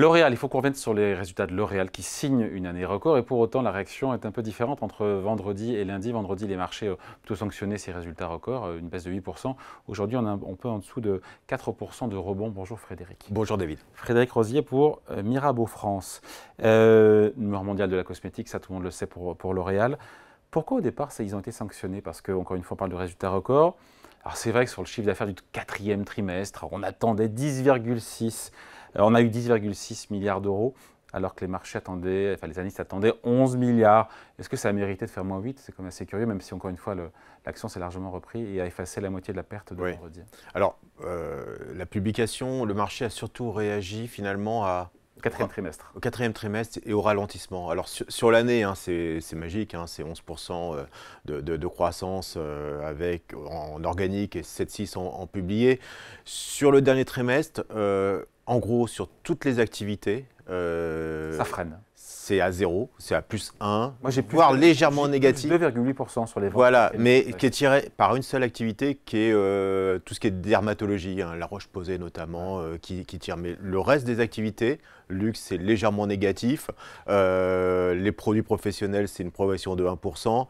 L'Oréal, il faut qu'on revienne sur les résultats de L'Oréal qui signe une année record et pour autant la réaction est un peu différente entre vendredi et lundi. Vendredi, les marchés euh, ont plutôt sanctionné ces résultats records, euh, une baisse de 8%. Aujourd'hui, on, est un peu en dessous de 4% de rebond. Bonjour Frédéric. Bonjour David. Frédéric Rosier pour euh, Mirabeau France. Euh, numéro mondial de la cosmétique, ça tout le monde le sait pour, L'Oréal. Pourquoi au départ ils ont été sanctionnés Parce que, encore une fois, on parle de résultats records. Alors c'est vrai que sur le chiffre d'affaires du quatrième trimestre, on attendait 10,6 on a eu 10,6 milliards d'euros alors que les marchés attendaient, enfin les analystes attendaient 11 milliards. Est-ce que ça a mérité de faire moins 8 C'est quand même assez curieux, même si encore une fois l'action s'est largement repris et a effacé la moitié de la perte de Alors, euh, la publication, le marché a surtout réagi finalement à... Au quatrième trimestre. Au quatrième trimestre et au ralentissement. Alors sur, l'année, hein, c'est magique, hein, c'est 11% euh, de, croissance euh, avec, en, organique et 7,6 en, en, publié. Sur le dernier trimestre, en gros, sur toutes les activités. Euh, ça freine c'est à 0, c'est à plus 1, Moi, j'ai voire légèrement négatif. 2,8% sur les Voilà, mais qui est tiré par une seule activité, qui est euh, tout ce qui est dermatologie, hein, la roche posée notamment, euh, qui, tire. Mais le reste des activités, luxe, c'est légèrement négatif. Euh, les produits professionnels, c'est une progression de 1%.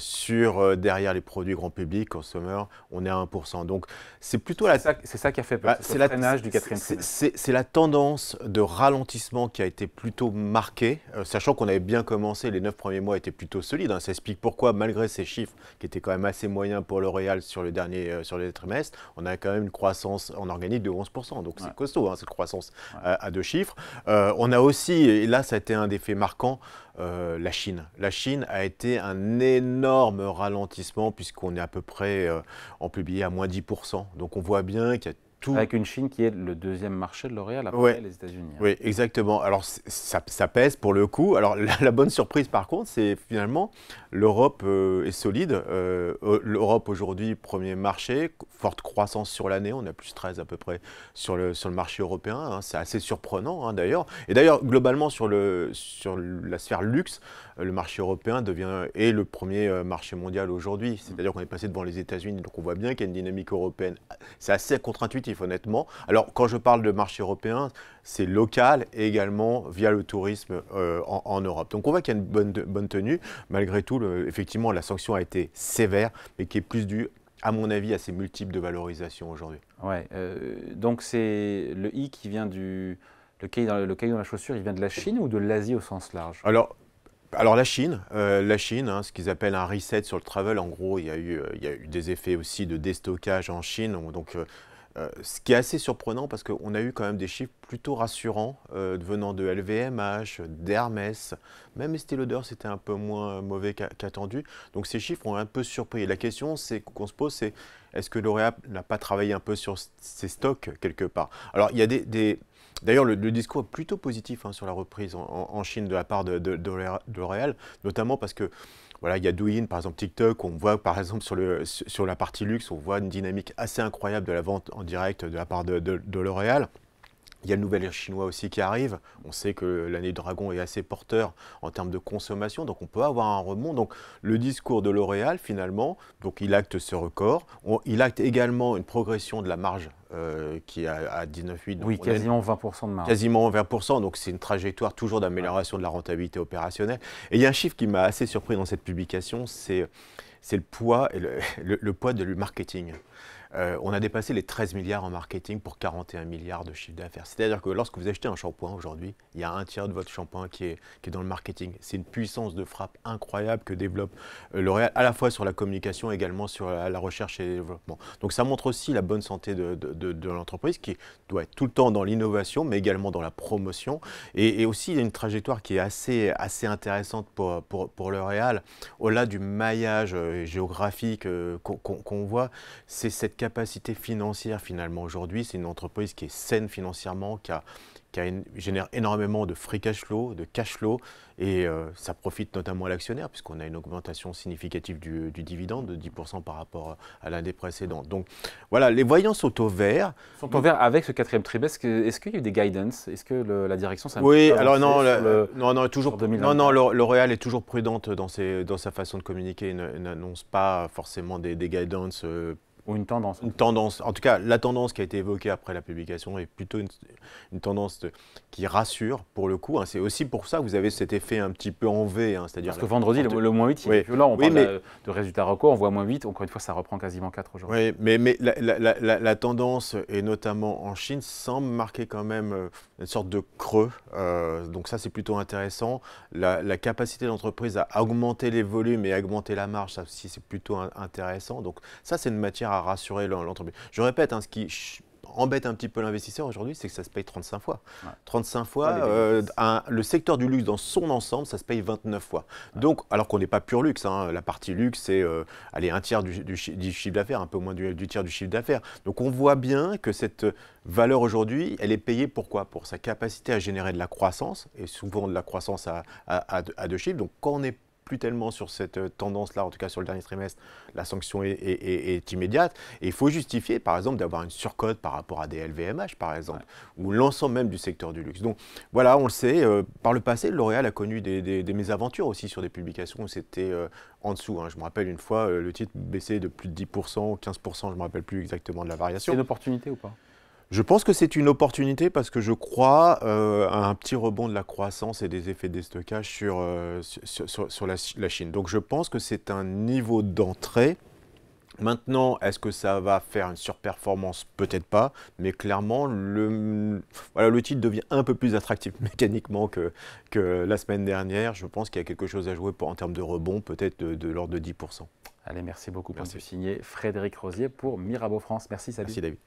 sur derrière les produits grand public, sommeur, on est à 1%. Donc c'est plutôt la. C'est ça, qui a fait peur. Bah, c'est la du quatrième. C'est la tendance de ralentissement qui a été plutôt marquée euh, sachant qu'on avait bien commencé, les 9 premiers mois étaient plutôt solides. Hein. Ça explique pourquoi, malgré ces chiffres qui étaient quand même assez moyens pour L'Oréal sur, le dernier, euh, sur les trimestres, on a quand même une croissance en organique de 11%. Donc c'est costaud, hein, cette croissance euh, à, deux chiffres. on a aussi, et là ça a été un des faits marquants, la Chine. La Chine a été un énorme ralentissement puisqu'on est à peu près en publié à moins 10%. Donc on voit bien qu'il y a avec une Chine qui est le deuxième marché de L'Oréal après les États-Unis. Hein. Oui, exactement. Alors ça, pèse pour le coup. Alors la, bonne surprise par contre, c'est finalement l'Europe euh, est solide. Euh, L'Europe aujourd'hui, premier marché, forte croissance sur l'année. On a plus 13 à peu près sur le, le marché européen. Hein. C'est assez surprenant hein, d'ailleurs. Et d'ailleurs, globalement, sur, le, sur la sphère luxe, euh, le marché européen devient, est le premier marché mondial aujourd'hui. C'est-à-dire qu'on est passé devant les États-Unis, donc on voit bien qu'il y a une dynamique européenne. C'est assez contre-intuitif honnêtement. Alors, quand je parle de marché européen, c'est local et également via le tourisme euh, en, Europe. Donc, on voit qu'il y a une bonne, bonne tenue. Malgré tout, le, effectivement, la sanction a été sévère, mais qui est plus due à mon avis, à ces multiples de valorisation aujourd'hui. Ouais, euh, donc c'est le i qui vient du. Le caillou, dans, le dans la chaussure, il vient de la Chine ou de l'Asie au sens large Alors, alors la Chine, euh, la Chine, hein, ce qu'ils appellent un reset sur le travel, en gros, il y a eu, il y a eu des effets aussi de déstockage en Chine, donc euh, ce qui est assez surprenant parce qu'on a eu quand même des chiffres plutôt rassurants euh, venant de LVMH, d'Hermès, même Estée Lauder c'était un peu moins mauvais qu'attendu. Donc ces chiffres ont un peu surpris. la question qu'on se pose c'est est-ce que L'Oréal n'a pas travaillé un peu sur ses stocks quelque part Alors il y a des, D'ailleurs, le, discours est plutôt positif hein, sur la reprise en, Chine de la part de L'Oréal, notamment parce que voilà, il y a Douyin, par exemple TikTok, on voit par exemple sur, la partie luxe, on voit une dynamique assez incroyable de la vente en direct de la part de L'Oréal. Il y a le nouvel air chinois aussi qui arrive. On sait que l'année Dragon est assez porteur en termes de consommation, donc on peut avoir un remont. Donc le discours de L'Oréal, finalement, donc il acte ce record. il acte également une progression de la marge euh, qui est à, 19,8. Oui, quasiment 20% de marge. Quasiment 20%, donc c'est une trajectoire toujours d'amélioration de la rentabilité opérationnelle. Et il y a un chiffre qui m'a assez surpris dans cette publication, c'est le poids, et le poids de le marketing. Euh, on a dépassé les 13 milliards en marketing pour 41 milliards de chiffre d'affaires. C'est-à-dire que lorsque vous achetez un shampoing aujourd'hui, il y a un tiers de votre shampoing qui est, qui est dans le marketing. C'est une puissance de frappe incroyable que développe euh, L'Oréal, à la fois sur la communication, également sur la, recherche et le développement. Donc ça montre aussi la bonne santé de, de, l'entreprise qui doit être tout le temps dans l'innovation, mais également dans la promotion. Et, aussi, il y a une trajectoire qui est assez, assez intéressante pour, pour, pour L'Oréal, au-delà du maillage euh, géographique qu'on voit, c'est cette capacité financière finalement aujourd'hui. C'est une entreprise qui est saine financièrement, qui, a, qui génère énormément de free cash flow, de cash flow, et euh, ça profite notamment à l'actionnaire puisqu'on a une augmentation significative du, dividende de 10% par rapport à l'année précédente. Donc voilà, les voyants sont au vert. Sont au vert avec ce quatrième trimestre. Est-ce qu'il y a eu des guidance Est-ce que la direction s'est Oui, alors non, non, non, toujours, non, non, L'Oréal est toujours prudente dans, ses, dans sa façon de communiquer, n'annonce pas forcément des, des guidance euh, ou une tendance. Une tendance. En tout cas, la tendance qui a été évoquée après la publication est plutôt une, tendance qui rassure pour le coup. Hein. C'est aussi pour ça que vous avez cet effet un petit peu en V. Hein, c'est-à-dire Parce que vendredi, le, moins 8, oui. là, on parle mais... de, résultats records, on voit moins 8. Encore une fois, ça reprend quasiment 4 aujourd'hui. Oui, mais, mais la, tendance, et notamment en Chine, semble marquer quand même euh, une sorte de creux. Euh, donc ça, c'est plutôt intéressant. La, capacité d'entreprise à augmenter les volumes et augmenter la marge, ça aussi, c'est plutôt intéressant. Donc ça, c'est une matière rassurer l'entreprise. Je répète, hein, ce qui embête un petit peu l'investisseur aujourd'hui, c'est que ça se paye 35 fois. 35 fois, euh, le secteur du luxe dans son ensemble, ça se paye 29 fois. Donc, alors qu'on n'est pas pur luxe, hein, la partie luxe, c'est euh, un tiers du, chiffre d'affaires, un peu moins du, tiers du chiffre d'affaires. Donc on voit bien que cette valeur aujourd'hui, elle est payée pourquoi Pour sa capacité à générer de la croissance, et souvent de la croissance à, deux chiffres. Donc quand on est plus tellement sur cette euh, tendance-là, en tout cas sur le dernier trimestre, la sanction est, immédiate. Et il faut justifier, par exemple, d'avoir une surcote par rapport à des LVMH, par exemple, ou l'ensemble même du secteur du luxe. Donc voilà, on le sait, euh, par le passé, L'Oréal a connu des, mésaventures aussi sur des publications où c'était euh, en dessous. Hein. Je me rappelle une fois, le titre baissait de plus de 10%, 15%, je ne me rappelle plus exactement de la variation. C'est une opportunité ou pas je pense que c'est une opportunité parce que je crois euh, à un petit rebond de la croissance et des effets des euh, sur, sur, la, Chine. Donc je pense que c'est un niveau d'entrée. Maintenant, est-ce que ça va faire une surperformance Peut-être pas, mais clairement, le, titre devient un peu plus attractif mécaniquement que, que la semaine dernière. Je pense qu'il y a quelque chose à jouer en termes de rebond, peut-être de, l'ordre de 10%. Allez, merci beaucoup merci. pour ce Frédéric Rosier pour Mirabeau France. Merci, Sabine. Merci, David.